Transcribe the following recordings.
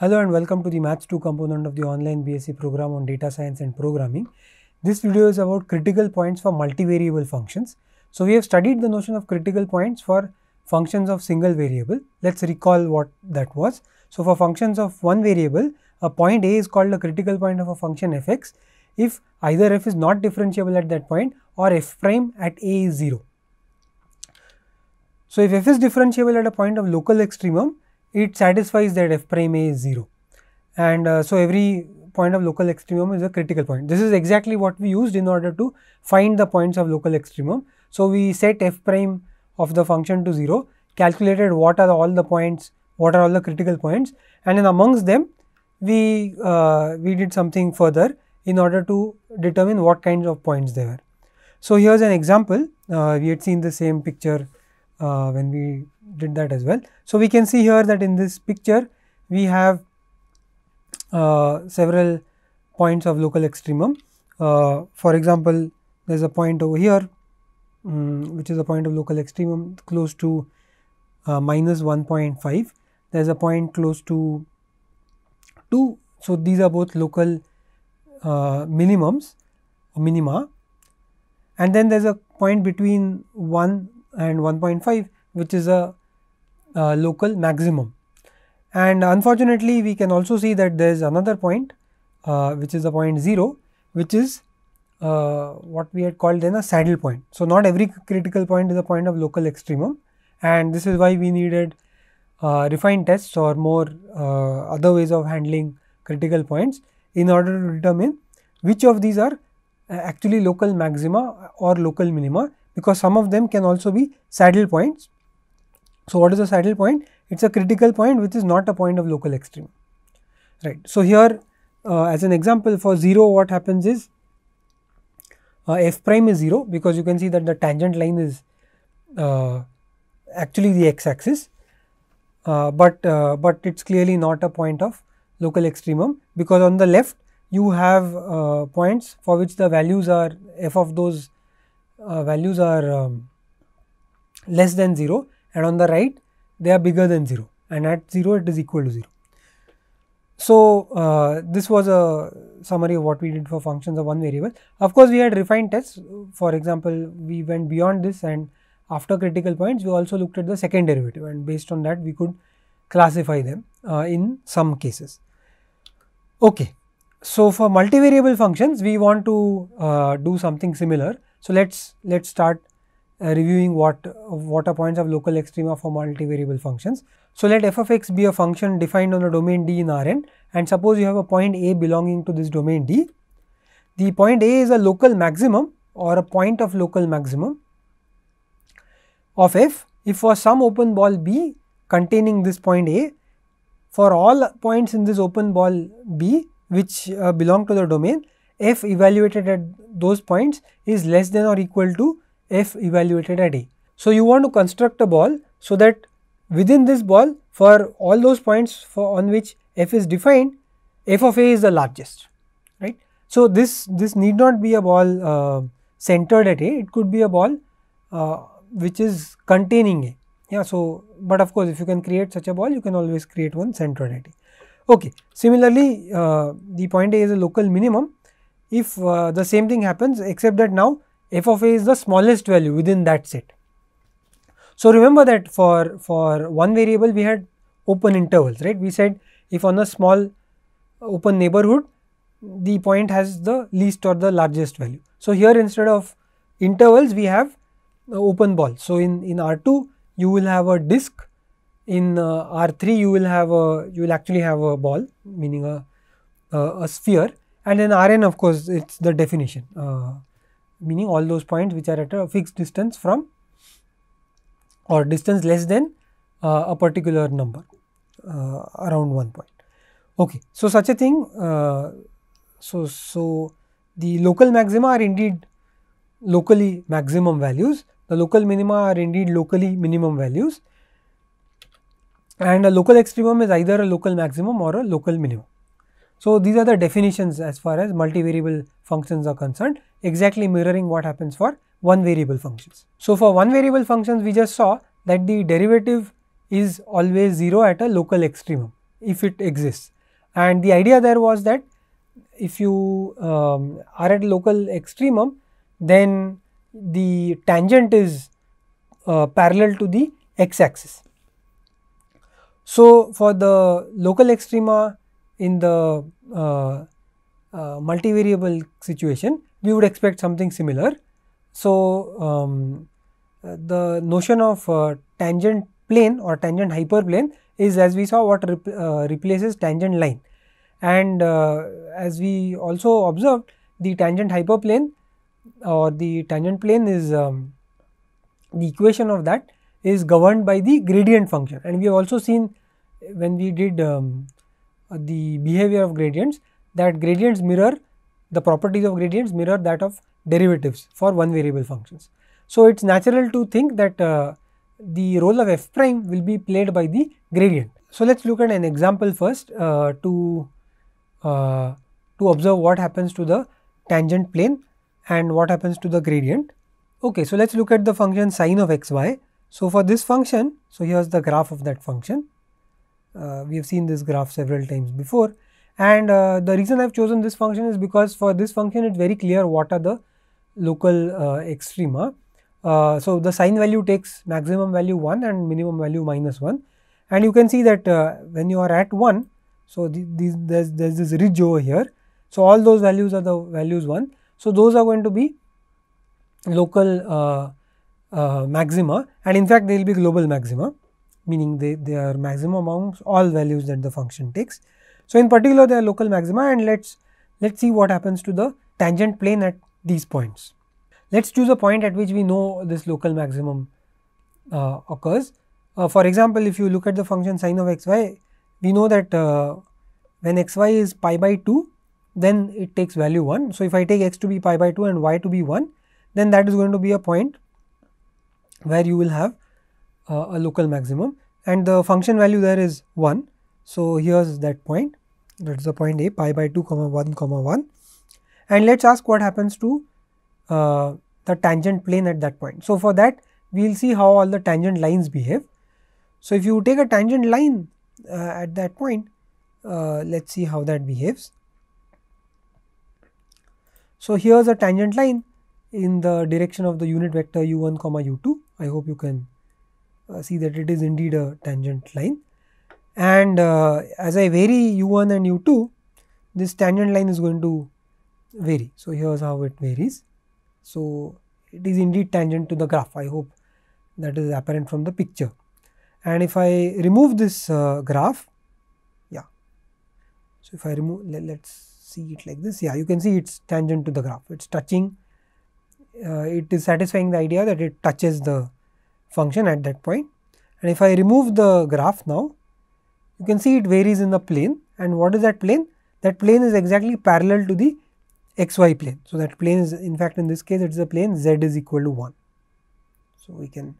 Hello and welcome to the Maths 2 component of the online BSc program on data science and programming. This video is about critical points for multivariable functions. So we have studied the notion of critical points for functions of single variable. Let's recall what that was. So for functions of one variable, a point A is called a critical point of a function fx if either f is not differentiable at that point or f prime at A is 0. So if f is differentiable at a point of local extremum, it satisfies that f prime a is 0 and uh, so every point of local extremum is a critical point. This is exactly what we used in order to find the points of local extremum. So, we set f prime of the function to 0, calculated what are all the points, what are all the critical points and then amongst them we, uh, we did something further in order to determine what kinds of points they were. So, here is an example, uh, we had seen the same picture uh, when we did that as well. So, we can see here that in this picture we have uh, several points of local extremum. Uh, for example, there is a point over here um, which is a point of local extremum close to uh, minus 1.5. There is a point close to 2. So, these are both local uh, minimums minima and then there is a point between 1 and 1.5 which is a, a local maximum. And unfortunately, we can also see that there is another point uh, which is the point 0 which is uh, what we had called then a saddle point. So, not every critical point is a point of local extremum and this is why we needed uh, refined tests or more uh, other ways of handling critical points in order to determine which of these are uh, actually local maxima or local minima because some of them can also be saddle points. So, what is a saddle point? It is a critical point which is not a point of local extreme, right. So, here uh, as an example for 0 what happens is uh, f prime is 0 because you can see that the tangent line is uh, actually the x axis, uh, but, uh, but it is clearly not a point of local extremum because on the left you have uh, points for which the values are f of those uh, values are um, less than 0 and on the right they are bigger than 0 and at 0 it is equal to 0. So, uh, this was a summary of what we did for functions of one variable. Of course, we had refined tests for example, we went beyond this and after critical points we also looked at the second derivative and based on that we could classify them uh, in some cases. Okay. So, for multivariable functions we want to uh, do something similar so, let us let us start uh, reviewing what what are points of local extrema for multivariable functions. So, let f of x be a function defined on the domain D in Rn and suppose you have a point A belonging to this domain D. The point A is a local maximum or a point of local maximum of f if for some open ball B containing this point A for all points in this open ball B which uh, belong to the domain f evaluated at those points is less than or equal to f evaluated at a. So, you want to construct a ball so that within this ball for all those points for on which f is defined, f of a is the largest, right. So, this, this need not be a ball uh, centered at a, it could be a ball uh, which is containing a. Yeah, so, but of course, if you can create such a ball, you can always create one centered at a. Okay. Similarly, uh, the point A is a local minimum if uh, the same thing happens except that now f of a is the smallest value within that set. So, remember that for, for one variable we had open intervals, right. We said if on a small open neighborhood the point has the least or the largest value. So, here instead of intervals we have open ball. So, in, in R2 you will have a disc, in uh, R3 you will have a, you will actually have a ball meaning a, a, a sphere and then Rn of course it is the definition uh, meaning all those points which are at a fixed distance from or distance less than uh, a particular number uh, around one point. Okay. So, such a thing uh, so, so the local maxima are indeed locally maximum values, the local minima are indeed locally minimum values and a local extremum is either a local maximum or a local minimum. So, these are the definitions as far as multivariable functions are concerned, exactly mirroring what happens for one variable functions. So, for one variable functions, we just saw that the derivative is always 0 at a local extremum if it exists. And the idea there was that if you um, are at local extremum, then the tangent is uh, parallel to the x axis. So, for the local extrema in the uh, uh, multivariable situation, we would expect something similar. So, um, the notion of uh, tangent plane or tangent hyperplane is as we saw what replaces tangent line and as we also observed the tangent hyperplane or the tangent plane is um, the equation of that is governed by the gradient function and we have also seen when we did um, the behavior of gradients that gradients mirror the properties of gradients mirror that of derivatives for one variable functions. So, it is natural to think that uh, the role of f prime will be played by the gradient. So, let us look at an example first uh, to, uh, to observe what happens to the tangent plane and what happens to the gradient. Okay, so let us look at the function sine of xy. So, for this function, so here is the graph of that function. Uh, we have seen this graph several times before and uh, the reason I have chosen this function is because for this function it is very clear what are the local uh, extrema. so, the sine value takes maximum value 1 and minimum value minus 1 and you can see that when you are at 1 so, the, the, there's, this ridge over here. So, all those values are the values 1. So, those are going to be local uh, uh, maxima and in fact, they will be global maxima meaning they, they are maximum among all values that the function takes. So, in particular they are local maxima and let us let us see what happens to the tangent plane at these points. Let us choose a point at which we know this local maximum uh, occurs. Uh, for example, if you look at the function sine of xy, we know that uh, when xy is pi by 2, then it takes value 1. So, if I take x to be pi by 2 and y to be 1, then that is going to be a point where you will have uh, a local maximum and the function value there is 1. So, here is that point that is the point a pi by 2 comma 1 comma 1 and let us ask what happens to uh, the tangent plane at that point. So, for that we will see how all the tangent lines behave. So, if you take a tangent line uh, at that point, uh, let us see how that behaves. So, here is a tangent line in the direction of the unit vector u1 comma u2. I hope you can uh, see that it is indeed a tangent line and uh, as I vary u1 and u2 this tangent line is going to vary. So, here is how it varies. So, it is indeed tangent to the graph I hope that is apparent from the picture and if I remove this uh, graph yeah so if I remove let, us see it like this yeah you can see it's tangent to the graph it's touching uh, it is satisfying the idea that it touches the function at that point. And if I remove the graph now, you can see it varies in the plane. And what is that plane? That plane is exactly parallel to the xy plane. So, that plane is in fact in this case it is a plane z is equal to 1. So, we can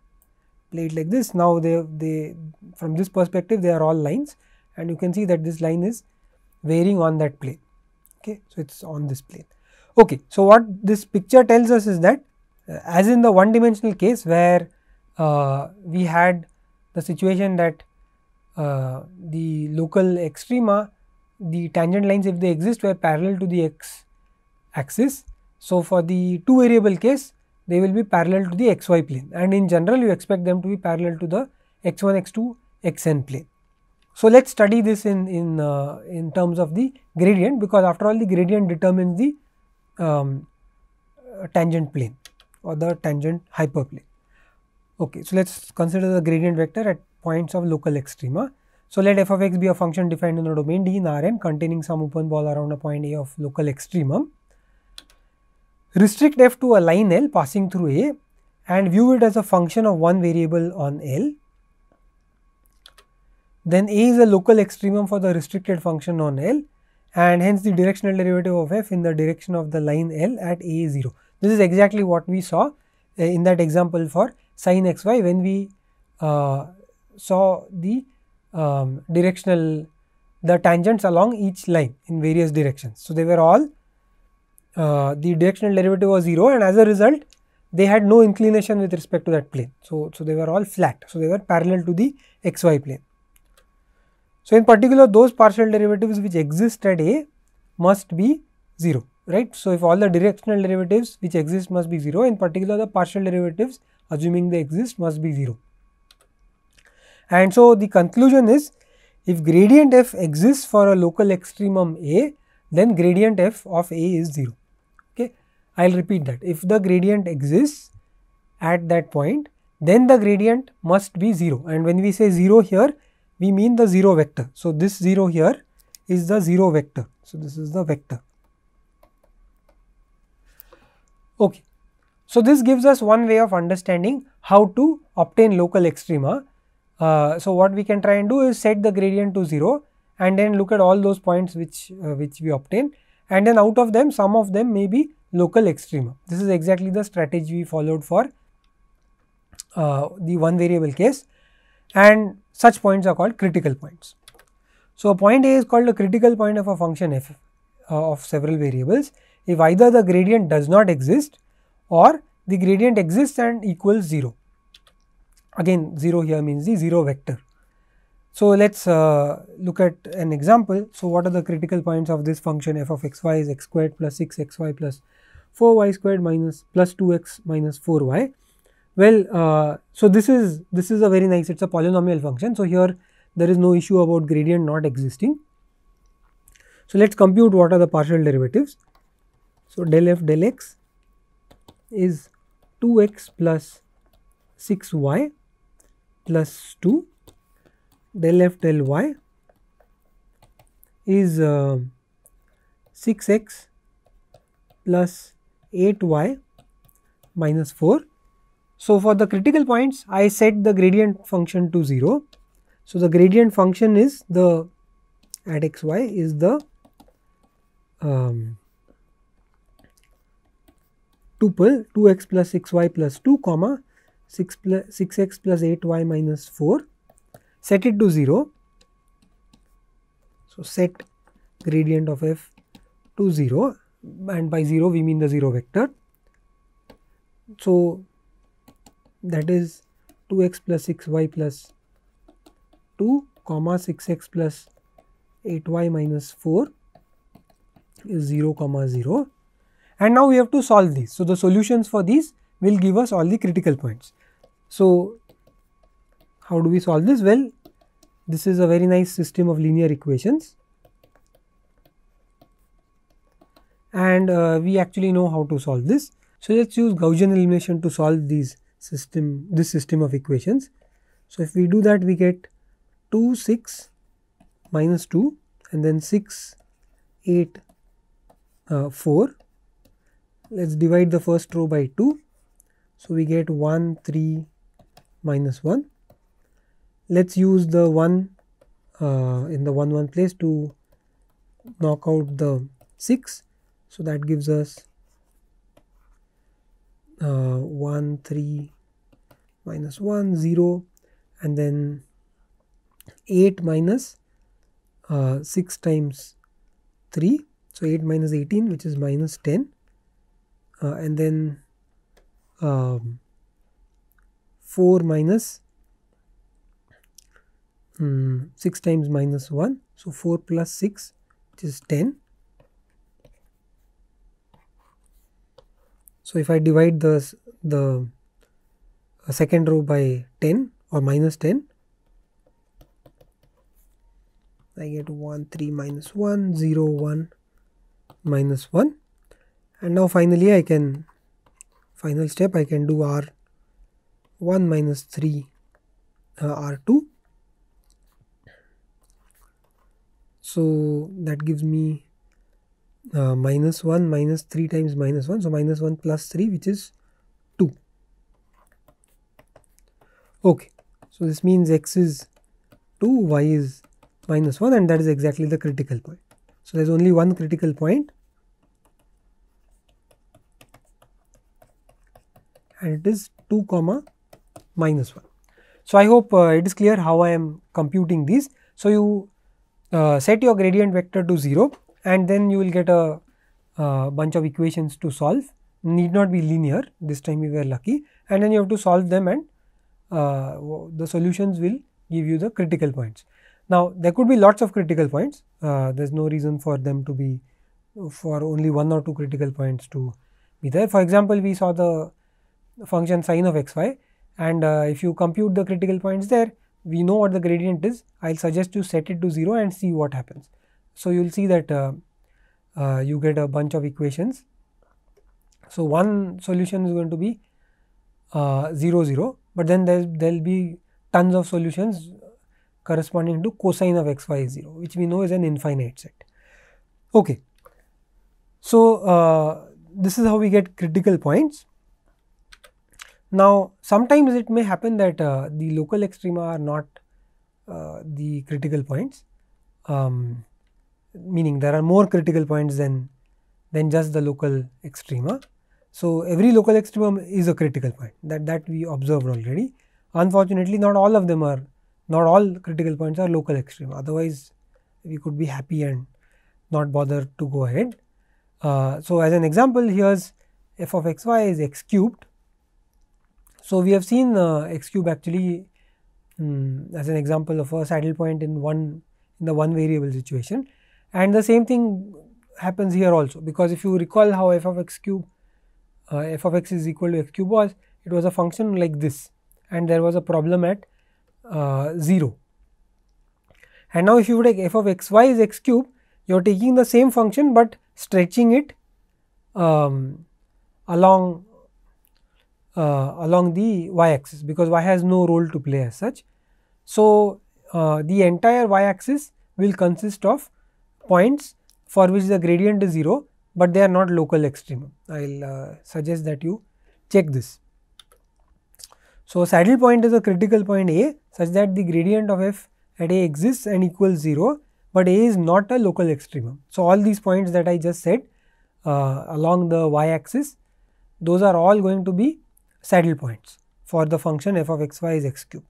play it like this. Now, they, they from this perspective they are all lines and you can see that this line is varying on that plane. Okay, So, it is on this plane. Okay, So, what this picture tells us is that uh, as in the one dimensional case where uh, we had the situation that uh, the local extrema, the tangent lines if they exist were parallel to the x axis. So, for the two variable case they will be parallel to the xy plane and in general you expect them to be parallel to the x1, x2, xn plane. So, let us study this in, in, uh, in terms of the gradient because after all the gradient determines the um, uh, tangent plane or the tangent hyperplane. Okay, so let's consider the gradient vector at points of local extrema. So let f of x be a function defined in the domain D in Rn containing some open ball around a point A of local extremum. Restrict f to a line L passing through A and view it as a function of one variable on L. Then A is a local extremum for the restricted function on L and hence the directional derivative of f in the direction of the line L at A 0. This is exactly what we saw uh, in that example for sin x y when we uh, saw the um, directional the tangents along each line in various directions. So, they were all uh, the directional derivative was 0 and as a result they had no inclination with respect to that plane. So, so they were all flat. So, they were parallel to the xy plane. So, in particular those partial derivatives which exist at A must be 0 right. So, if all the directional derivatives which exist must be 0 in particular the partial derivatives assuming they exist must be 0. And so, the conclusion is if gradient f exists for a local extremum A, then gradient f of A is 0. Okay. I will repeat that if the gradient exists at that point, then the gradient must be 0 and when we say 0 here, we mean the 0 vector. So, this 0 here is the 0 vector. So, this is the vector. Okay. So, this gives us one way of understanding how to obtain local extrema. Uh, so, what we can try and do is set the gradient to 0 and then look at all those points which, uh, which we obtain and then out of them some of them may be local extrema. This is exactly the strategy we followed for uh, the one variable case and such points are called critical points. So, point A is called a critical point of a function f uh, of several variables. If either the gradient does not exist or the gradient exists and equals 0. Again 0 here means the 0 vector. So, let us uh, look at an example. So, what are the critical points of this function f of xy is x squared plus 6 xy plus 4y squared minus plus 2x minus 4y. Well, uh, so this is this is a very nice it is a polynomial function. So, here there is no issue about gradient not existing. So, let us compute what are the partial derivatives. So, del f del x is 2x plus 6y plus 2 del f del y is uh, 6x plus 8y minus 4. So, for the critical points I set the gradient function to 0. So, the gradient function is the at xy is the um, tuple 2x plus 6y plus 2 comma 6 plus 6x plus 8y minus 4 set it to 0 so set gradient of f to 0 and by 0 we mean the 0 vector so that is 2x plus 6y plus 2 comma 6x plus 8y minus 4 is 0 comma 0 and now we have to solve these. So, the solutions for these will give us all the critical points. So, how do we solve this? Well, this is a very nice system of linear equations and uh, we actually know how to solve this. So, let us use Gaussian elimination to solve these system this system of equations. So, if we do that we get 2 6 minus 2 and then 6 8 uh, 4 let's divide the first row by 2. So, we get 1 3 minus 1. Let's use the 1 uh, in the 1 1 place to knock out the 6. So, that gives us uh, 1 3 minus 1 0 and then 8 minus, uh, 6 times 3. So, 8 minus 18 which is minus 10 uh, and then um, 4 minus um, 6 times minus 1 so 4 plus 6 which is 10 so if I divide the the uh, second row by 10 or minus 10 I get 1 3 minus 1 0 1 minus 1 and now finally I can final step I can do r1 minus 3 uh, r2 so that gives me uh, minus 1 minus 3 times minus 1 so minus 1 plus 3 which is 2 okay so this means x is 2 y is minus 1 and that is exactly the critical point so there is only one critical point and it is 2 comma minus 1. So, I hope uh, it is clear how I am computing these. So, you uh, set your gradient vector to 0 and then you will get a uh, bunch of equations to solve need not be linear this time we were lucky and then you have to solve them and uh, the solutions will give you the critical points. Now, there could be lots of critical points uh, there is no reason for them to be for only one or two critical points to be there. For example, we saw the function sine of xy and uh, if you compute the critical points there we know what the gradient is I will suggest you set it to 0 and see what happens. So, you will see that uh, uh, you get a bunch of equations. So, one solution is going to be uh, 0 0 but then there will be tons of solutions corresponding to cosine of xy is 0 which we know is an infinite set. Okay. So, uh, this is how we get critical points now, sometimes it may happen that uh, the local extrema are not uh, the critical points, um, meaning there are more critical points than, than just the local extrema. So, every local extremum is a critical point that, that we observed already. Unfortunately, not all of them are, not all critical points are local extrema, otherwise we could be happy and not bother to go ahead. Uh, so, as an example, here's f of x y is x cubed so, we have seen uh, x cube actually um, as an example of a saddle point in one in the one variable situation and the same thing happens here also because if you recall how f of x cube uh, f of x is equal to x cube was it was a function like this and there was a problem at uh, 0 and now if you take f of xy is x cube you are taking the same function but stretching it um, along uh, along the y axis because y has no role to play as such. So, uh, the entire y axis will consist of points for which the gradient is 0, but they are not local extremum. I will uh, suggest that you check this. So, saddle point is a critical point A such that the gradient of f at A exists and equals 0, but A is not a local extremum. So, all these points that I just said uh, along the y axis, those are all going to be saddle points for the function f of xy is x cube.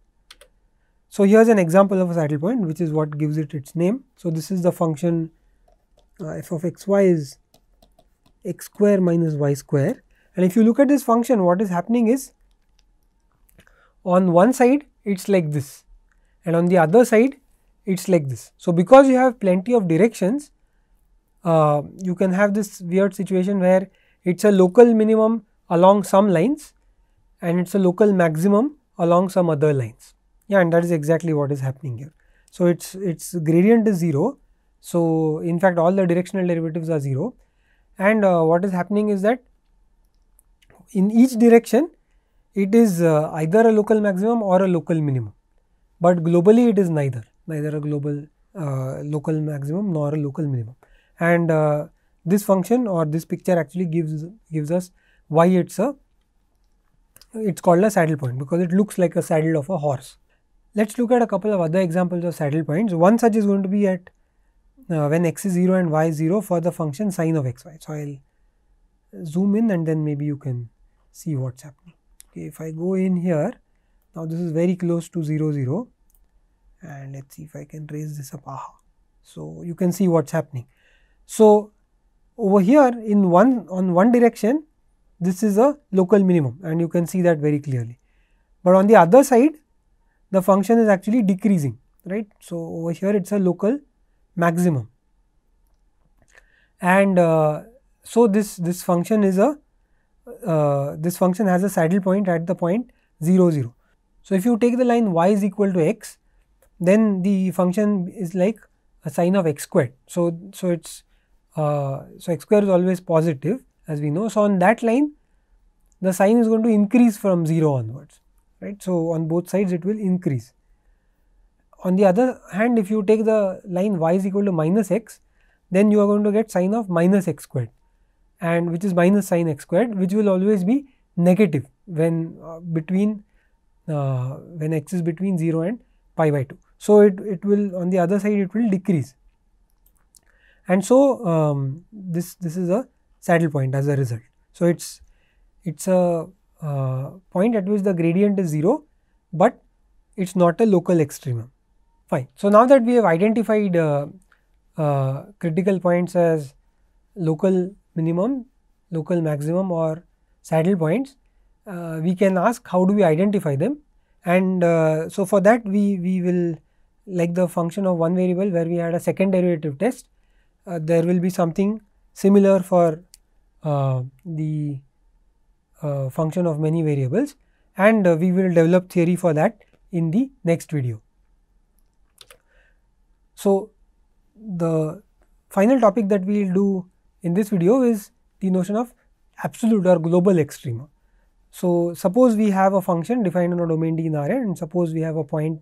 So, here is an example of a saddle point which is what gives it its name. So, this is the function uh, f of xy is x square minus y square and if you look at this function what is happening is on one side it is like this and on the other side it is like this. So, because you have plenty of directions uh, you can have this weird situation where it is a local minimum along some lines and it's a local maximum along some other lines. Yeah, and that is exactly what is happening here. So its its gradient is 0. So in fact all the directional derivatives are 0 and uh, what is happening is that in each direction it is uh, either a local maximum or a local minimum but globally it is neither neither a global uh, local maximum nor a local minimum and uh, this function or this picture actually gives gives us why it's a it's called a saddle point because it looks like a saddle of a horse. Let's look at a couple of other examples of saddle points. One such is going to be at uh, when x is 0 and y is 0 for the function sine of xy. So, I'll zoom in and then maybe you can see what's happening. Okay, if I go in here, now this is very close to 0 0 and let's see if I can raise this up. Aha. So, you can see what's happening. So, over here in one on one direction this is a local minimum and you can see that very clearly. But on the other side, the function is actually decreasing, right. So, over here it is a local maximum. And uh, so, this, this function is a, uh, this function has a saddle point at the point 0, 0. So, if you take the line y is equal to x, then the function is like a sine of x squared. So, so it's, uh, so x square is always positive as we know. So, on that line the sine is going to increase from 0 onwards right. So, on both sides it will increase. On the other hand if you take the line y is equal to minus x then you are going to get sine of minus x squared and which is minus sine x squared which will always be negative when uh, between uh, when x is between 0 and pi by 2. So, it, it will on the other side it will decrease and so um, this this is a saddle point as a result. So it's it's a uh, point at which the gradient is 0 but it's not a local extremum. Fine. So now that we have identified uh, uh, critical points as local minimum, local maximum or saddle points, uh, we can ask how do we identify them and uh, so for that we, we will like the function of one variable where we had a second derivative test, uh, there will be something similar for uh, the uh, function of many variables and uh, we will develop theory for that in the next video. So, the final topic that we will do in this video is the notion of absolute or global extrema. So, suppose we have a function defined on a domain D in Rn and suppose we have a point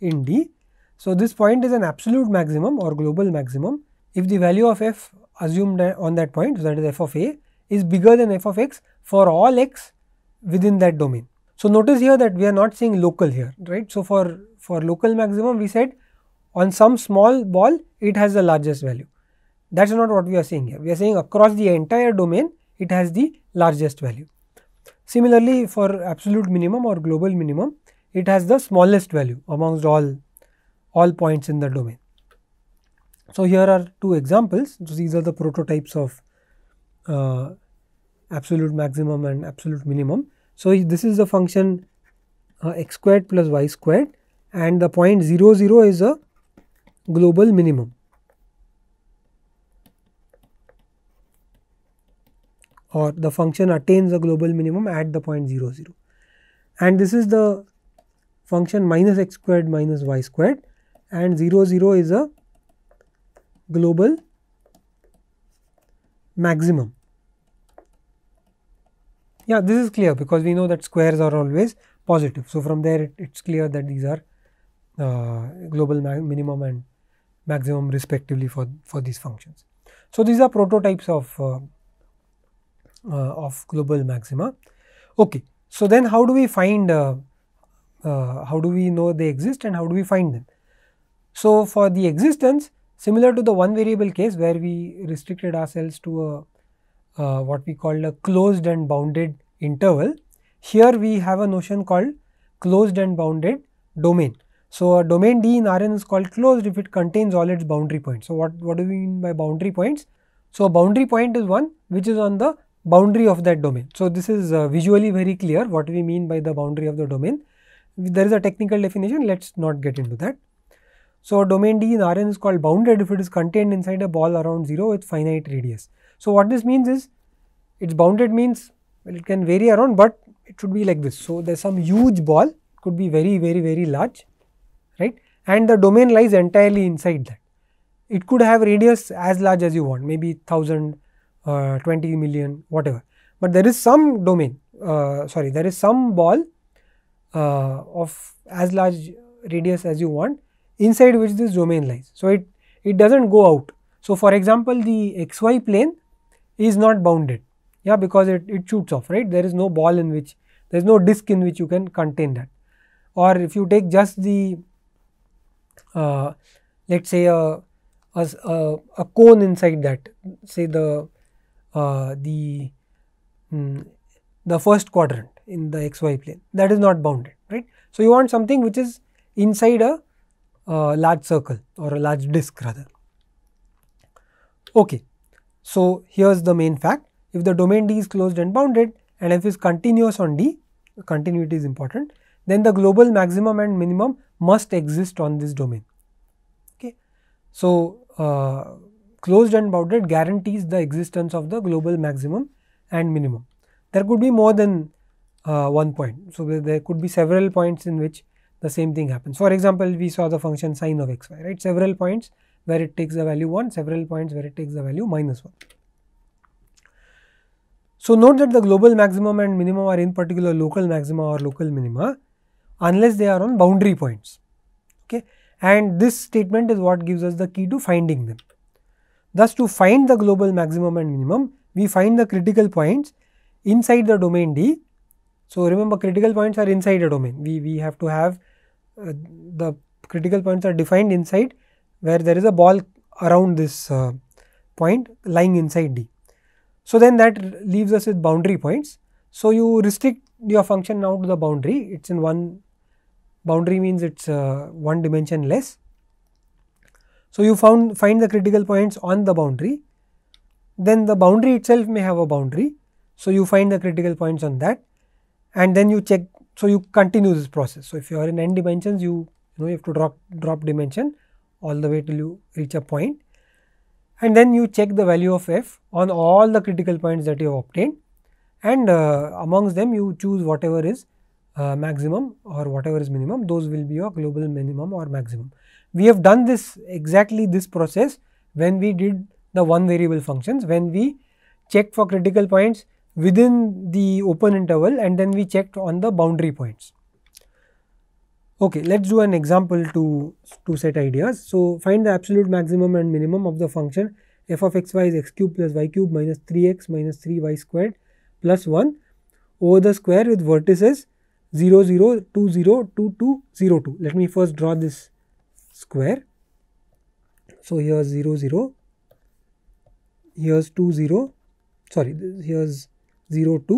in D. So, this point is an absolute maximum or global maximum if the value of f assumed on that point that is f of a is bigger than f of x for all x within that domain. So, notice here that we are not saying local here right. So, for, for local maximum we said on some small ball it has the largest value that is not what we are saying here we are saying across the entire domain it has the largest value. Similarly, for absolute minimum or global minimum it has the smallest value amongst all all points in the domain. So, here are two examples. So, these are the prototypes of uh, absolute maximum and absolute minimum. So, this is the function uh, x squared plus y squared and the point 0 0 is a global minimum or the function attains a global minimum at the point 0 0 and this is the function minus x squared minus y squared and 0 0 is a global maximum. Yeah, this is clear because we know that squares are always positive. So, from there it's clear that these are uh, global minimum and maximum respectively for, for these functions. So, these are prototypes of, uh, uh, of global maxima. Okay. So, then how do we find, uh, uh, how do we know they exist and how do we find them? So, for the existence, Similar to the one variable case where we restricted ourselves to a, uh, what we called a closed and bounded interval, here we have a notion called closed and bounded domain. So, a domain D in Rn is called closed if it contains all its boundary points. So, what, what do we mean by boundary points? So, a boundary point is one which is on the boundary of that domain. So, this is uh, visually very clear what we mean by the boundary of the domain. There is a technical definition, let us not get into that. So domain D in Rn is called bounded if it is contained inside a ball around 0 with finite radius. So what this means is it's bounded means well, it can vary around but it should be like this. So there's some huge ball could be very very very large right and the domain lies entirely inside that. It could have radius as large as you want maybe 1000, uh, 20 million whatever but there is some domain uh, sorry there is some ball uh, of as large radius as you want inside which this domain lies. So, it, it does not go out. So, for example, the xy plane is not bounded yeah because it, it shoots off right there is no ball in which there is no disk in which you can contain that or if you take just the uh, let us say uh, a, a, a, cone inside that say the uh, the mm, the first quadrant in the xy plane that is not bounded right. So, you want something which is inside a a large circle or a large disk rather. Okay, so here's the main fact. If the domain D is closed and bounded and f is continuous on D, continuity is important, then the global maximum and minimum must exist on this domain. Okay, So uh, closed and bounded guarantees the existence of the global maximum and minimum. There could be more than uh, one point. So there could be several points in which the same thing happens. For example, we saw the function sine of xy, right? Several points where it takes the value 1, several points where it takes the value minus 1. So, note that the global maximum and minimum are in particular local maxima or local minima unless they are on boundary points. Okay? And this statement is what gives us the key to finding them. Thus, to find the global maximum and minimum, we find the critical points inside the domain D. So, remember critical points are inside a domain. We, we have to have uh, the critical points are defined inside where there is a ball around this uh, point lying inside D. So, then that leaves us with boundary points. So, you restrict your function now to the boundary, it is in one boundary means it is uh, one dimension less. So, you found find the critical points on the boundary, then the boundary itself may have a boundary. So, you find the critical points on that and then you check so you continue this process. So if you are in n dimensions, you you know you have to drop drop dimension all the way till you reach a point, and then you check the value of f on all the critical points that you have obtained, and uh, amongst them you choose whatever is uh, maximum or whatever is minimum. Those will be your global minimum or maximum. We have done this exactly this process when we did the one variable functions when we checked for critical points within the open interval and then we checked on the boundary points. Okay, let us do an example to, to set ideas. So, find the absolute maximum and minimum of the function f of x y is x cube plus y cube minus 3x minus 3y squared plus 1 over the square with vertices 0 0 2 0 2 2 0 2. Let me first draw this square. So, here's 0 0, here is 2 0, sorry, here's 0 2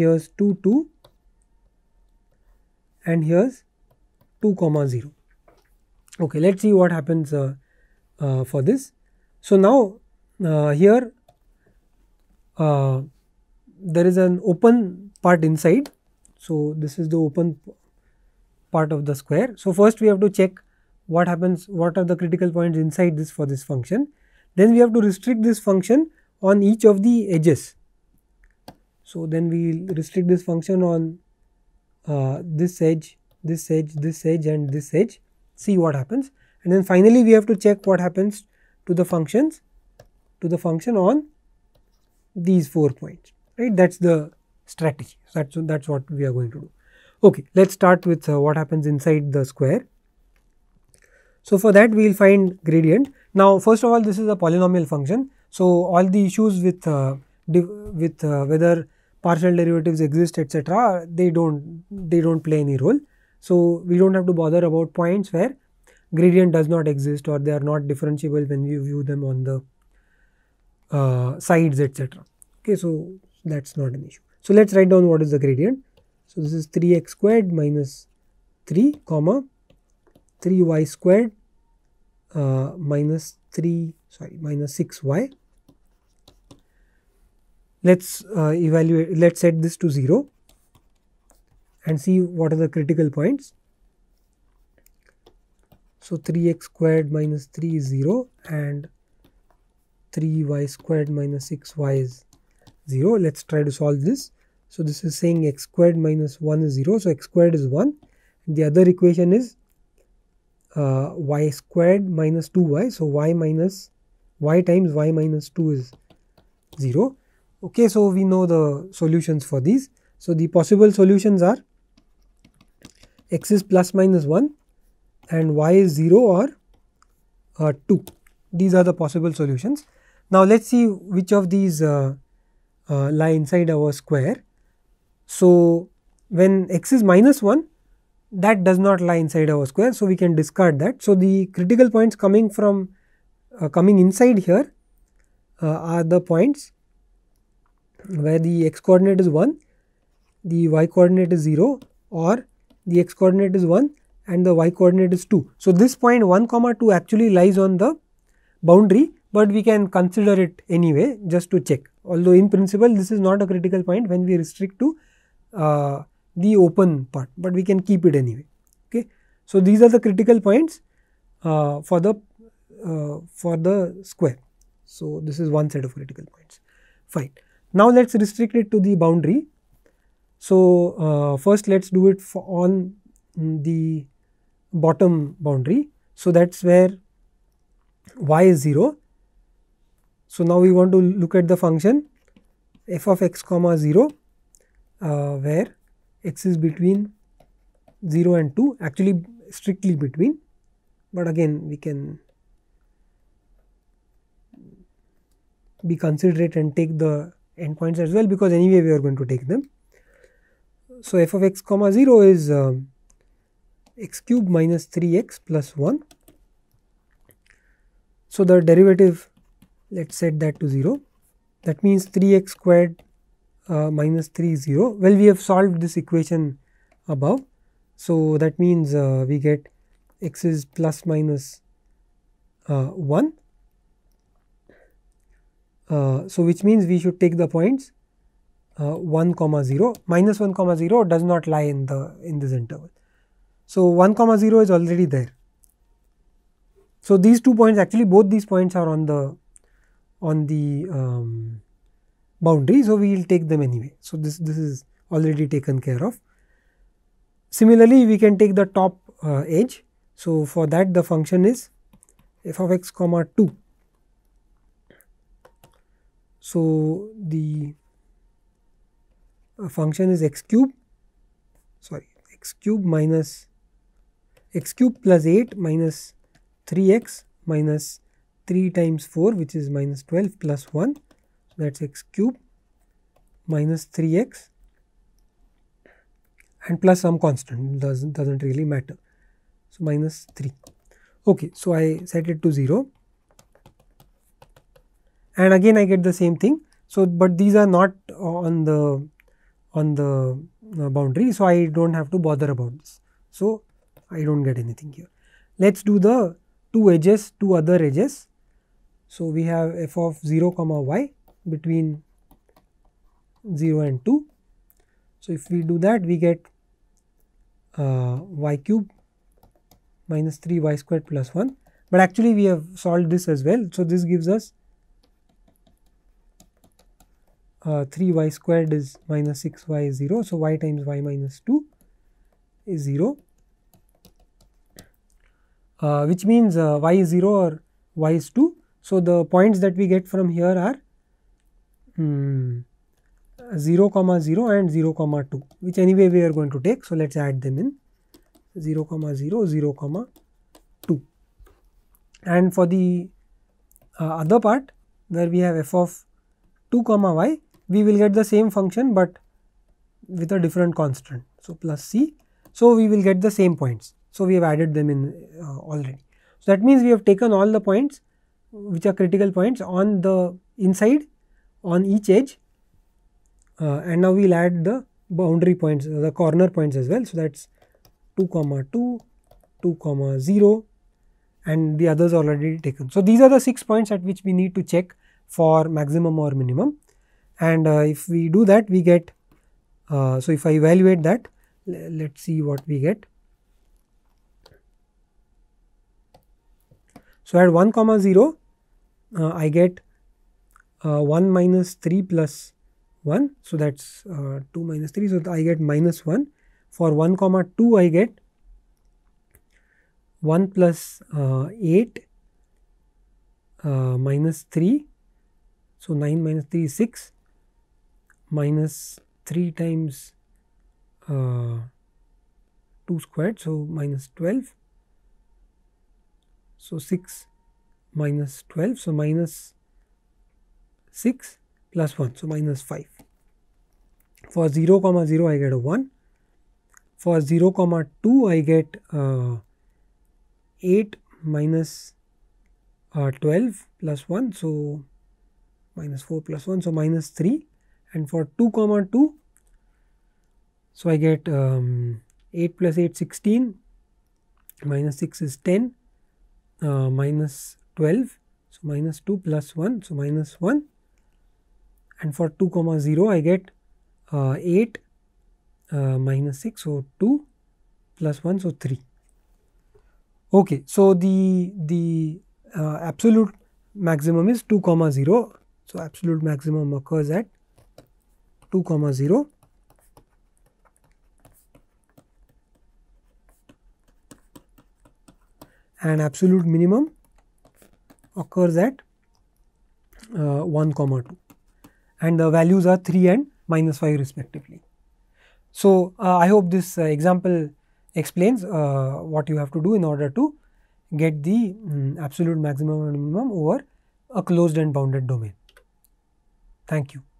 here's 2 2 and here's 2 comma 0 okay let's see what happens uh, uh, for this so now uh, here uh, there is an open part inside so this is the open part of the square so first we have to check what happens what are the critical points inside this for this function then we have to restrict this function on each of the edges. So, then we will restrict this function on uh, this edge, this edge, this edge and this edge, see what happens. And then finally, we have to check what happens to the functions, to the function on these four points, right. That is the strategy. So, that is that is what we are going to do. Okay, let us start with uh, what happens inside the square. So, for that we will find gradient. Now, first of all this is a polynomial function. So, all the issues with uh, with uh, whether partial derivatives exist etc they don't they don't play any role. So, we don't have to bother about points where gradient does not exist or they are not differentiable when you view them on the uh, sides etc. Okay, so that's not an issue. So let's write down what is the gradient. So this is 3x squared minus 3 comma 3y squared uh, minus 3 sorry minus 6y let us uh, evaluate let us set this to 0 and see what are the critical points. So, 3x squared minus 3 is 0 and 3y squared minus 6y is 0. Let us try to solve this. So, this is saying x squared minus 1 is 0. So, x squared is 1. The other equation is uh, y squared minus 2y. So, y minus y times y minus 2 is 0 Okay, so we know the solutions for these. So the possible solutions are x is plus minus 1 and y is 0 or uh, 2. These are the possible solutions. Now let us see which of these uh, uh, lie inside our square. So when x is minus 1 that does not lie inside our square. So we can discard that. So the critical points coming from uh, coming inside here uh, are the points where the x coordinate is 1, the y coordinate is 0 or the x coordinate is 1 and the y coordinate is 2. So, this point 1 comma 2 actually lies on the boundary, but we can consider it anyway just to check. Although in principle this is not a critical point when we restrict to uh, the open part, but we can keep it anyway. Okay. So, these are the critical points uh, for the uh, for the square. So, this is one set of critical points. Fine. Now let's restrict it to the boundary. So uh, first let's do it on the bottom boundary. So that's where y is 0. So now we want to look at the function f of x comma 0 uh, where x is between 0 and 2 actually strictly between but again we can be considerate and take the endpoints as well because anyway we are going to take them. So f of x comma 0 is um, x cube minus 3x plus 1. So the derivative let us set that to 0 that means 3x squared uh, minus 3 0 well we have solved this equation above. So that means uh, we get x is plus minus, uh, 1 uh, so, which means we should take the points uh, 1 comma 0 minus 1 comma 0 does not lie in the in this interval. So, 1 comma 0 is already there. So, these two points actually both these points are on the on the um, boundary. So, we will take them anyway. So, this, this is already taken care of. Similarly, we can take the top uh, edge. So, for that the function is f of x comma 2 so, the uh, function is x cube sorry x cube minus x cube plus 8 minus 3x minus 3 times 4 which is minus 12 plus 1 that's x cube minus 3x and plus some constant doesn't doesn't really matter so minus 3 okay so i set it to 0 and again I get the same thing. So, but these are not uh, on the on the uh, boundary. So, I do not have to bother about this. So, I do not get anything here. Let us do the two edges, two other edges. So, we have f of 0 comma y between 0 and 2. So, if we do that we get uh, y cube minus 3 y squared plus 1, but actually we have solved this as well. So, this gives us 3y uh, squared is minus 6y is 0. So, y times y minus 2 is 0 uh, which means uh, y is 0 or y is 2. So, the points that we get from here are um, 0 comma 0 and 0 comma 2 which anyway we are going to take. So, let us add them in 0 comma 0 0 comma 2 and for the uh, other part where we have f of 2 comma y we will get the same function but with a different constant. So, plus c. So, we will get the same points. So, we have added them in uh, already. So, that means we have taken all the points which are critical points on the inside on each edge uh, and now we will add the boundary points uh, the corner points as well. So, that is 2 comma 2, 2 comma 0 and the others already taken. So, these are the 6 points at which we need to check for maximum or minimum and uh, if we do that we get uh, so if I evaluate that let's see what we get. So at 1 comma 0 uh, I get 1 minus 3 plus 1 so that's uh, 2 minus 3 so I get minus 1 for 1 comma 2 I get 1 plus, uh, 8 uh, minus 3 so 9 minus 3 is 6 minus 3 times uh, 2 squared so minus 12 so 6 minus 12 so minus 6 plus 1 so minus 5 for 0 comma 0 I get a 1 for 0 comma 2 I get uh, 8 minus, uh, 12 plus 1 so minus 4 plus 1 so minus 3 and for 2 comma 2 so I get um, 8 plus 8 16 minus 6 is 10 uh, minus 12 so minus 2 plus 1 so minus 1 and for 2 comma 0 I get uh, 8 uh, minus 6 so 2 plus 1 so 3 okay so the the uh, absolute maximum is 2 comma 0 so absolute maximum occurs at 2 comma 0 and absolute minimum occurs at uh, 1 comma 2 and the values are 3 and minus 5 respectively. So, uh, I hope this uh, example explains uh, what you have to do in order to get the um, absolute maximum and minimum over a closed and bounded domain. Thank you.